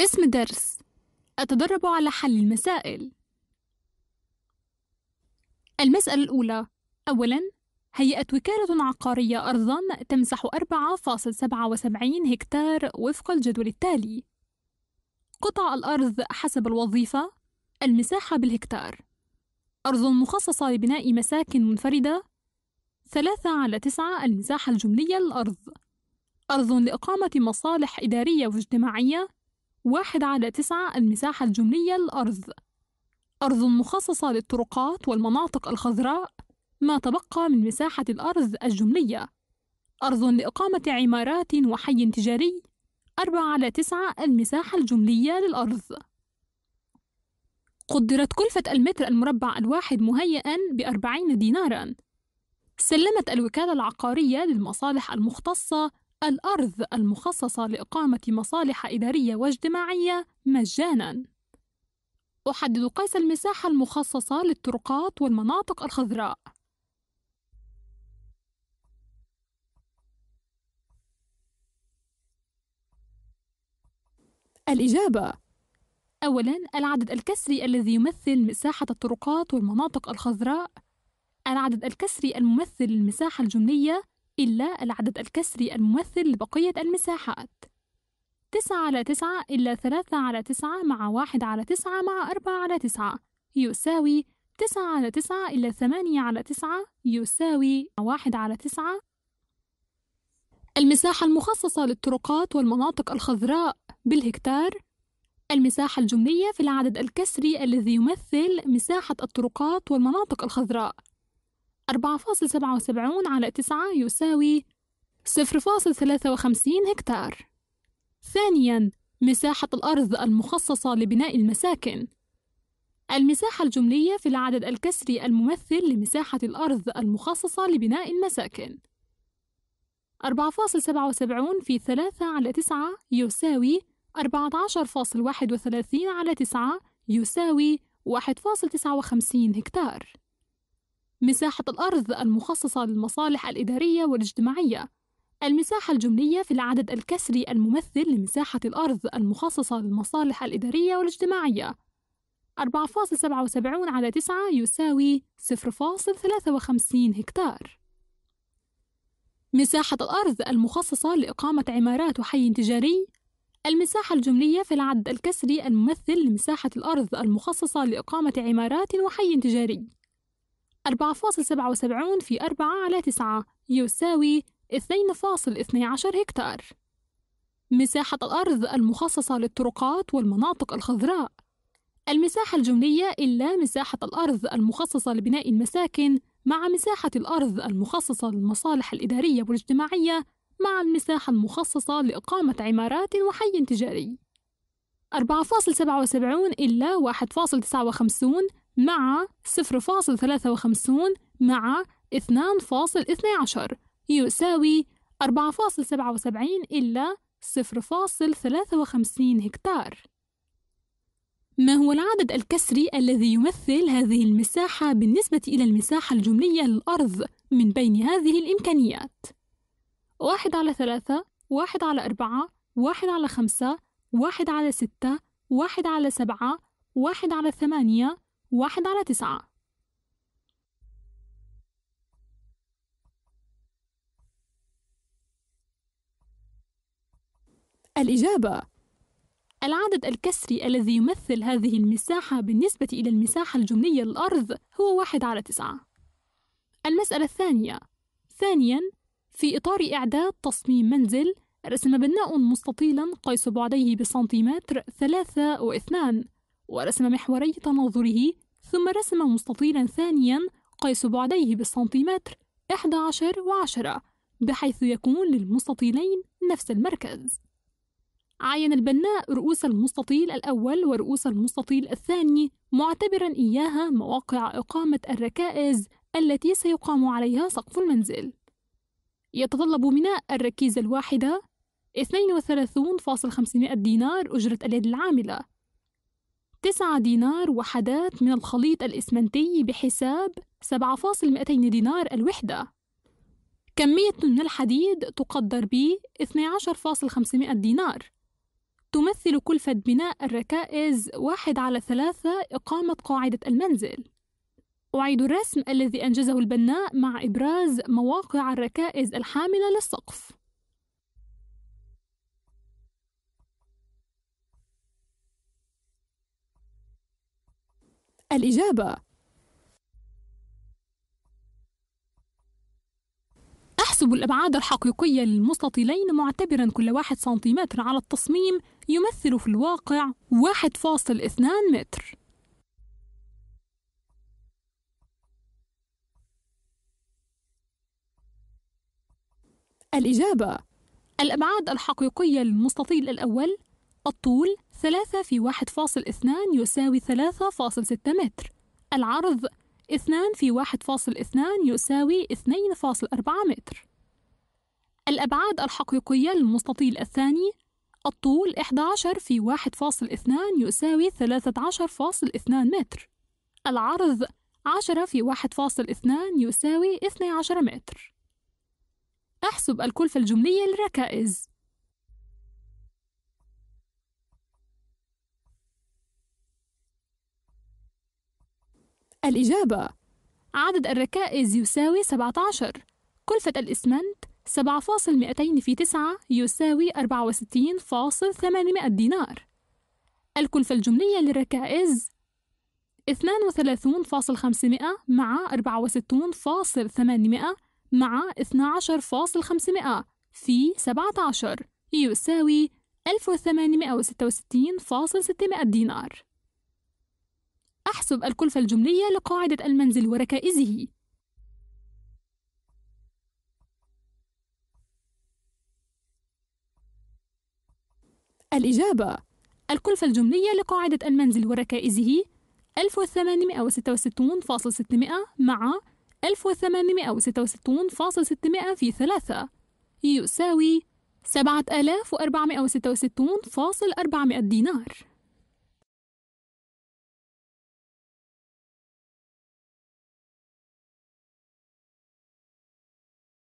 اسم درس أتدرب على حل المسائل المسألة الأولى أولاً هيئة وكالة عقارية أرضاً تمسح 4.77 هكتار وفق الجدول التالي قطع الأرض حسب الوظيفة المساحة بالهكتار أرض مخصصة لبناء مساكن منفردة 3 على 9 المساحة الجملية للأرض أرض لإقامة مصالح إدارية واجتماعية واحد على تسعة المساحة الجملية للأرض أرض مخصصة للطرقات والمناطق الخضراء ما تبقى من مساحة الأرض الجملية أرض لإقامة عمارات وحي تجاري أربعة على تسعة المساحة الجملية للأرض قدرت كلفة المتر المربع الواحد مهيئا بأربعين دينارا سلمت الوكالة العقارية للمصالح المختصة الأرض المخصصة لإقامة مصالح إدارية واجتماعية مجانًا. أحدد قيس المساحة المخصصة للطرقات والمناطق الخضراء. الإجابة أولا العدد الكسري الذي يمثل مساحة الطرقات والمناطق الخضراء العدد الكسري الممثل المساحة الجملية إلا العدد الكسري الممثل لبقية المساحات تسعة على تسعة إلا ثلاثة على تسعة مع واحد على تسعة مع أربعة على تسعة يساوي تسعة على تسعة إلا ثمانية على تسعة يساوي واحد على تسعة المساحة المخصصة للطرقات والمناطق الخضراء بالهكتار المساحة الجملية في العدد الكسري الذي يمثل مساحة الطرقات والمناطق الخضراء 4.77 على 9 يساوي 0.53 هكتار ثانياً مساحة الأرض المخصصة لبناء المساكن المساحة الجملية في العدد الكسري الممثل لمساحة الأرض المخصصة لبناء المساكن 4.77 في 3 على 9 يساوي 14.31 على 9 يساوي 1.59 هكتار مساحة الأرض المخصصة للمصالح الإدارية والاجتماعية المساحة الجملية في العدد الكسري الممثل لمساحة الأرض المخصصة للمصالح الإدارية والاجتماعية 4.77 على 9 يساوي 0.53 هكتار مساحة الأرض المخصصة لإقامة عمارات وحي تجاري المساحة الجملية في العدد الكسري الممثل لمساحة الأرض المخصصة لإقامة عمارات وحي تجاري 4.77 في 4 على 9 يساوي 2.12 هكتار مساحة الأرض المخصصة للطرقات والمناطق الخضراء المساحة الجملية إلا مساحة الأرض المخصصة لبناء المساكن مع مساحة الأرض المخصصة للمصالح الإدارية والاجتماعية مع المساحة المخصصة لإقامة عمارات وحي تجاري 4.77 إلا 1.59 مع 0.53 مع 2.12 يساوي 4.77 إلا 0.53 هكتار ما هو العدد الكسري الذي يمثل هذه المساحة بالنسبة إلى المساحة الجملية للأرض من بين هذه الإمكانيات؟ واحد على ثلاثة، واحد على أربعة، واحد على خمسة، واحد على ستة، واحد على سبعة، واحد على ثمانية، واحد على تسعة الإجابة العدد الكسري الذي يمثل هذه المساحة بالنسبة إلى المساحة الجملية للأرض هو واحد على تسعة المسألة الثانية ثانياً في إطار إعداد تصميم منزل رسم بناء مستطيلا قيس بعديه بسنتيمتر ثلاثة واثنان ورسم محوري تناظره ثم رسم مستطيلا ثانيا قيس بعديه بالسنتيمتر 11 و10 بحيث يكون للمستطيلين نفس المركز عين البناء رؤوس المستطيل الأول ورؤوس المستطيل الثاني معتبرا إياها مواقع إقامة الركائز التي سيقام عليها سقف المنزل يتطلب ميناء الركيزة الواحدة 32.500 دينار أجرة اليد العاملة تسعة دينار وحدات من الخليط الإسمنتي بحساب 7.200 دينار الوحدة كمية من الحديد تقدر ب 12.500 دينار تمثل كلفة بناء الركائز واحد على ثلاثة إقامة قاعدة المنزل أعيد الرسم الذي أنجزه البناء مع إبراز مواقع الركائز الحاملة للسقف الإجابة أحسب الأبعاد الحقيقية للمستطيلين معتبرا كل واحد سنتيمتر على التصميم يمثل في الواقع 1.2 متر الإجابة الأبعاد الحقيقية للمستطيل الأول الطول 3 في 1.2 يساوي 3.6 متر العرض 2 في 1.2 يساوي 2.4 متر الأبعاد الحقيقية للمستطيل الثاني الطول 11 في 1.2 يساوي 13.2 متر العرض 10 في 1.2 يساوي 12 متر احسب الكلفة الجملية للركائز الإجابة عدد الركائز يساوي 17 كلفة الإسمنت 7.200 في 9 يساوي 64.800 دينار الكلفة الجملية للركائز 32.500 مع 64.800 مع 12.500 في 17 يساوي 1866.600 دينار أحسب الكلفة الجملية لقاعدة المنزل وركائزه الإجابة الكلفة الجملية لقاعدة المنزل وركائزه 1866.600 مع 1866.600 في 3 يساوي 7466.400 دينار